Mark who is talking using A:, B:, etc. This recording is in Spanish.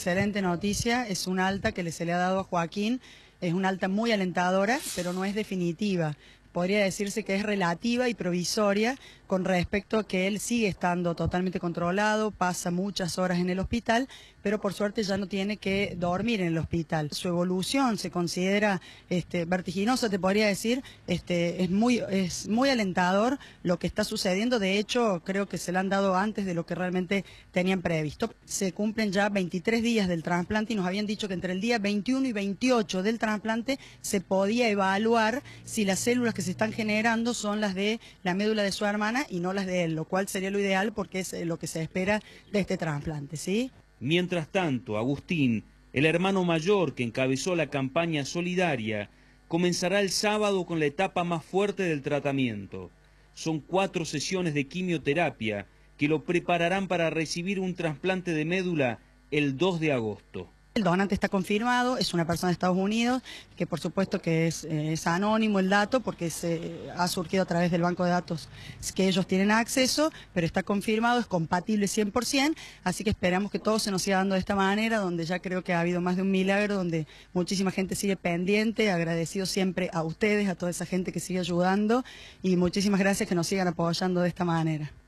A: Excelente noticia, es una alta que se le ha dado a Joaquín, es una alta muy alentadora, pero no es definitiva podría decirse que es relativa y provisoria con respecto a que él sigue estando totalmente controlado, pasa muchas horas en el hospital, pero por suerte ya no tiene que dormir en el hospital. Su evolución se considera este, vertiginosa, te podría decir, este, es, muy, es muy alentador lo que está sucediendo. De hecho, creo que se le han dado antes de lo que realmente tenían previsto. Se cumplen ya 23 días del trasplante y nos habían dicho que entre el día 21 y 28 del trasplante se podía evaluar si las células que se están generando son las de la médula de su hermana y no las de él, lo cual sería lo ideal porque es eh, lo que se espera de este trasplante, ¿sí?
B: Mientras tanto, Agustín, el hermano mayor que encabezó la campaña solidaria, comenzará el sábado con la etapa más fuerte del tratamiento. Son cuatro sesiones de quimioterapia que lo prepararán para recibir un trasplante de médula el 2 de agosto.
A: El donante está confirmado, es una persona de Estados Unidos, que por supuesto que eh, es, anónimo el dato porque se ha surgido a través del banco de datos que ellos tienen acceso, pero está confirmado, es compatible 100%, así que esperamos que todo se nos siga dando de esta manera, donde ya creo que ha habido más de un milagro, donde muchísima gente sigue pendiente, agradecido siempre a ustedes, a toda esa gente que sigue ayudando y muchísimas gracias que nos sigan apoyando de esta manera.